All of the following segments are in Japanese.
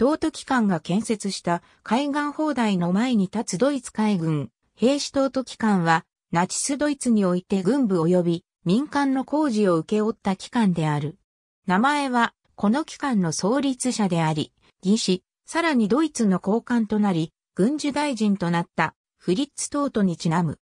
同都機関が建設した海岸砲台の前に立つドイツ海軍、兵士党都機関は、ナチスドイツにおいて軍部及び民間の工事を受け負った機関である。名前は、この機関の創立者であり、義士、さらにドイツの高官となり、軍需大臣となったフリッツ・トートにちなむ。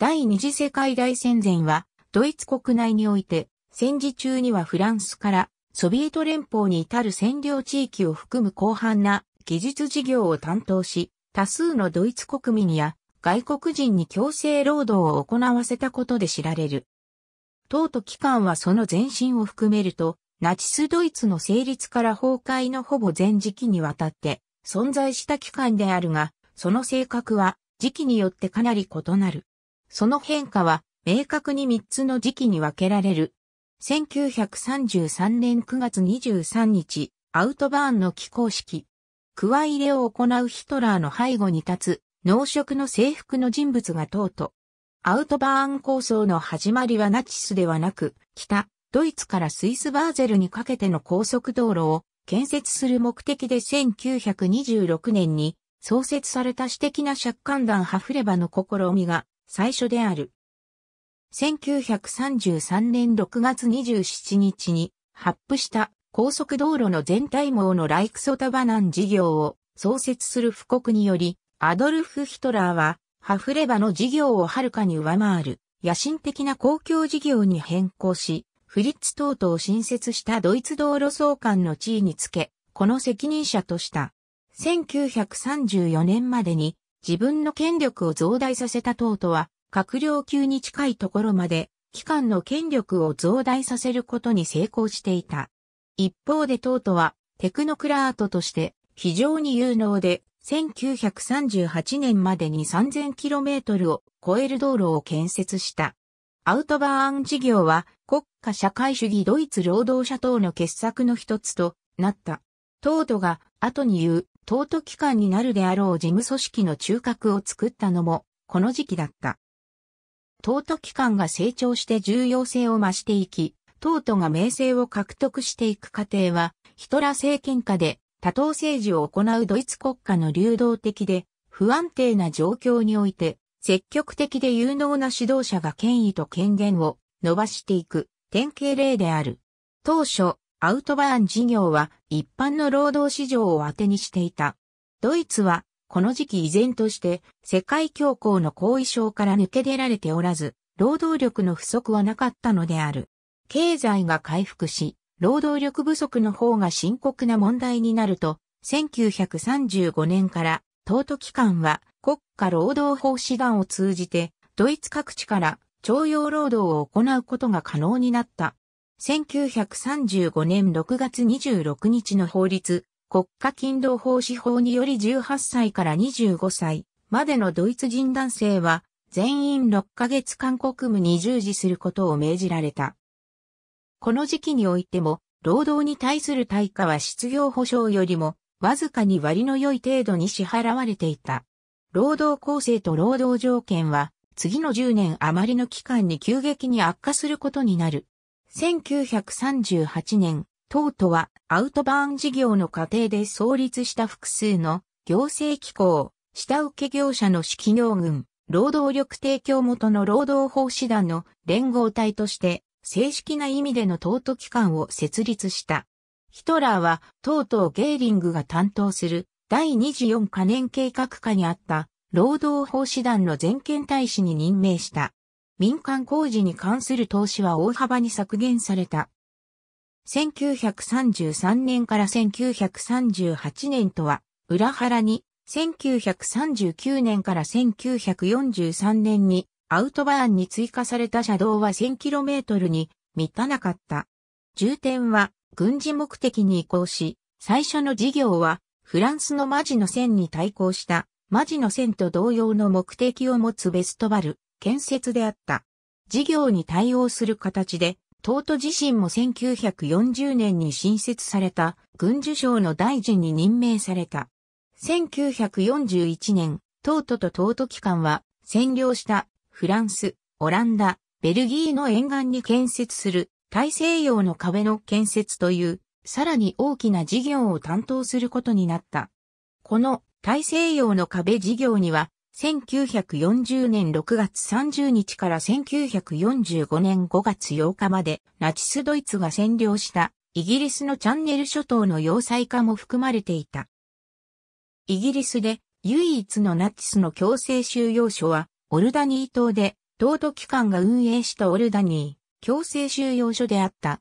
第二次世界大戦前は、ドイツ国内において、戦時中にはフランスからソビエト連邦に至る占領地域を含む広範な技術事業を担当し、多数のドイツ国民や外国人に強制労働を行わせたことで知られる。党と機関はその前身を含めると、ナチスドイツの成立から崩壊のほぼ全時期にわたって存在した機関であるが、その性格は時期によってかなり異なる。その変化は明確に3つの時期に分けられる1933年9月23日、アウトバーンの起工式。クワ入れを行うヒトラーの背後に立つ、農職の制服の人物がとうと。アウトバーン構想の始まりはナチスではなく、北、ドイツからスイスバーゼルにかけての高速道路を建設する目的で1926年に創設された私的な借款団ハフレバの試みが最初である。1933年6月27日に発布した高速道路の全体網のライクソタバナン事業を創設する布告により、アドルフ・ヒトラーは、ハフレバの事業をはるかに上回る、野心的な公共事業に変更し、フリッツ等々を新設したドイツ道路総監の地位につけ、この責任者とした。1934年までに自分の権力を増大させた党とは閣僚級に近いところまで、機関の権力を増大させることに成功していた。一方でトートは、テクノクラートとして、非常に有能で、1938年までに 3000km を超える道路を建設した。アウトバーン事業は国家社会主義ドイツ労働者党の傑作の一つとなった。トートが後に言うトート機関になるであろう事務組織の中核を作ったのもこの時期だった。トート機関が成長して重要性を増していき、トートが名声を獲得していく過程は、ヒトラ政権下で多党政治を行うドイツ国家の流動的で不安定な状況において、積極的で有能な指導者が権威と権限を伸ばしていく典型例である。当初、アウトバーン事業は一般の労働市場を当てにしていた。ドイツはこの時期依然として世界恐慌の後遺症から抜け出られておらず、労働力の不足はなかったのである。経済が回復し、労働力不足の方が深刻な問題になると、1935年から東都機関は国家労働法師団を通じて、ドイツ各地から徴用労働を行うことが可能になった。1935年6月26日の法律、国家勤労奉仕法により18歳から25歳までのドイツ人男性は全員6ヶ月間国務に従事することを命じられた。この時期においても、労働に対する対価は失業保障よりも、わずかに割の良い程度に支払われていた。労働構成と労働条件は、次の10年余りの期間に急激に悪化することになる。1938年、党とはアウトバーン事業の過程で創立した複数の行政機構、下請け業者の指揮業群、労働力提供元の労働法師団の連合体として正式な意味での党と機関を設立した。ヒトラーは、党とゲーリングが担当する第24可燃計画下にあった労働法師団の全権大使に任命した。民間工事に関する投資は大幅に削減された。1933年から1938年とは、裏腹に、1939年から1943年に、アウトバーンに追加された車道は 1000km に満たなかった。重点は、軍事目的に移行し、最初の事業は、フランスのマジの線に対抗した、マジの線と同様の目的を持つベストバル、建設であった。事業に対応する形で、トート自身も1940年に新設された軍需省の大臣に任命された。1941年、トートとトート機関は占領したフランス、オランダ、ベルギーの沿岸に建設する大西洋の壁の建設というさらに大きな事業を担当することになった。この大西洋の壁事業には1940年6月30日から1945年5月8日までナチスドイツが占領したイギリスのチャンネル諸島の要塞化も含まれていた。イギリスで唯一のナチスの強制収容所はオルダニー島で東都機関が運営したオルダニー強制収容所であった。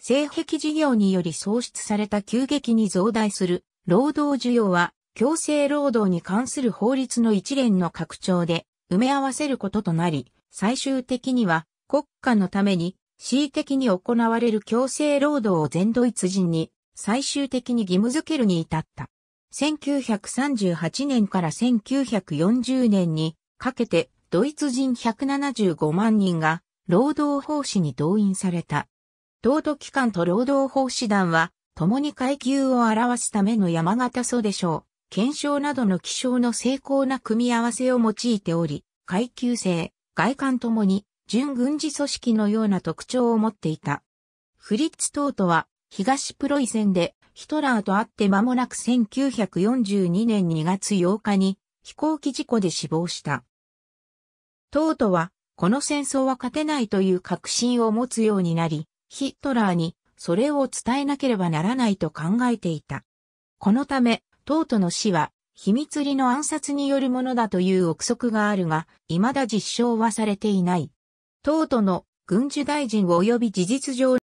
性癖事業により創出された急激に増大する労働需要は強制労働に関する法律の一連の拡張で埋め合わせることとなり、最終的には国家のために恣意的に行われる強制労働を全ドイツ人に最終的に義務づけるに至った。1938年から1940年にかけてドイツ人175万人が労働奉仕に動員された。道都機関と労働奉仕団は共に階級を表すための山形祖でしょう。検証などの気象の精巧な組み合わせを用いており、階級性、外観ともに、準軍事組織のような特徴を持っていた。フリッツ・トートは、東プロイセンで、ヒトラーと会って間もなく1942年2月8日に、飛行機事故で死亡した。トートは、この戦争は勝てないという確信を持つようになり、ヒトラーにそれを伝えなければならないと考えていた。このため、トートの死は、秘密裏の暗殺によるものだという憶測があるが、未だ実証はされていない。トートの軍需大臣及び事実上、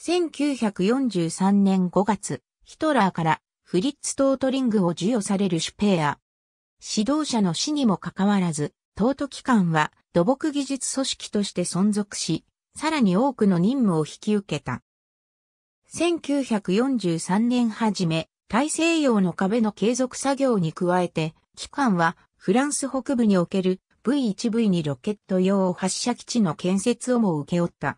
1943年5月、ヒトラーからフリッツ・トートリングを授与されるシュペア。指導者の死にもかかわらず、トート機関は土木技術組織として存続し、さらに多くの任務を引き受けた。1943年初め、大西洋の壁の継続作業に加えて、機関はフランス北部における V1V2 ロケット用発射基地の建設をも受け負った。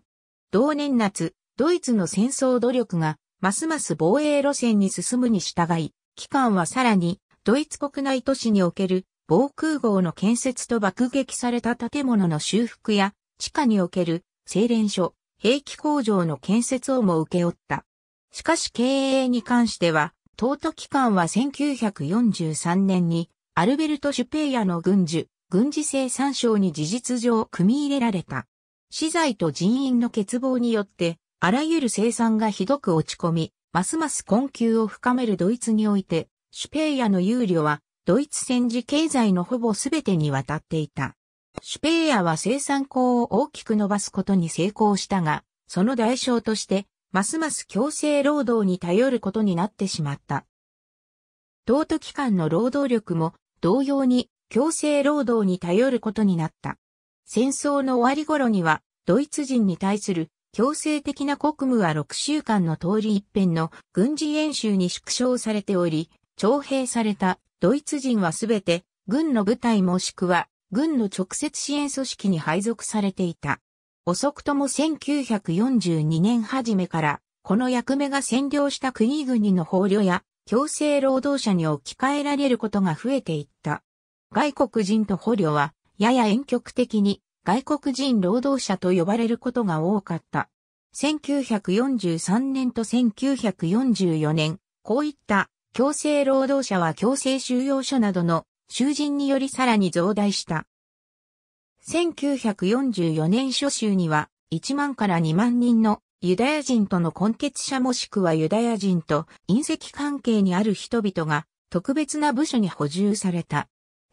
同年夏、ドイツの戦争努力がますます防衛路線に進むに従い、機関はさらにドイツ国内都市における防空壕の建設と爆撃された建物の修復や地下における精錬所、兵器工場の建設をも受け負った。しかし経営に関してはトート機関は1943年にアルベルト・シュペイヤの軍需、軍事生産省に事実上組み入れられた。資材と人員の欠乏によって、あらゆる生産がひどく落ち込み、ますます困窮を深めるドイツにおいて、シュペイヤの憂慮は、ドイツ戦時経済のほぼ全てにわたっていた。シュペイヤは生産高を大きく伸ばすことに成功したが、その代償としてますます強制労働に頼ることになってしまった。尊都機関の労働力も同様に強制労働に頼ることになった。戦争の終わり頃にはドイツ人に対する強制的な国務は6週間の通り一遍の軍事演習に縮小されており、徴兵されたドイツ人はすべて軍の部隊もしくは軍の直接支援組織に配属されていた。遅くとも1942年初めから、この役目が占領した国々の法虜や強制労働者に置き換えられることが増えていった。外国人と捕虜は、やや遠極的に外国人労働者と呼ばれることが多かった。1943年と1944年、こういった強制労働者は強制収容所などの囚人によりさらに増大した。1944年初秋には1万から2万人のユダヤ人との根血者もしくはユダヤ人と隕石関係にある人々が特別な部署に補充された。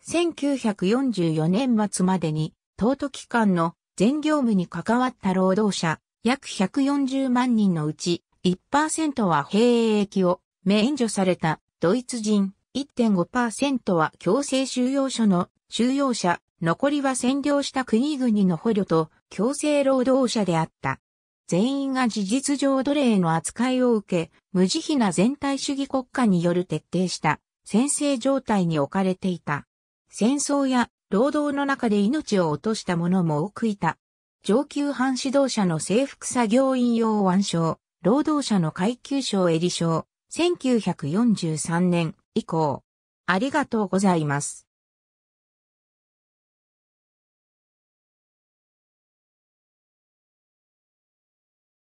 1944年末までに、東都機関の全業務に関わった労働者、約140万人のうち、1%は兵役を免除されたドイツ人、1.5%は強制収容所の収容者残りは占領した国々の捕虜と強制労働者であった。全員が事実上奴隷の扱いを受け、無慈悲な全体主義国家による徹底した先制状態に置かれていた。戦争や労働の中で命を落とした者も多くいた。上級班指導者の制服作業員用腕章、労働者の階級章襟章、1943年以降。ありがとうございます。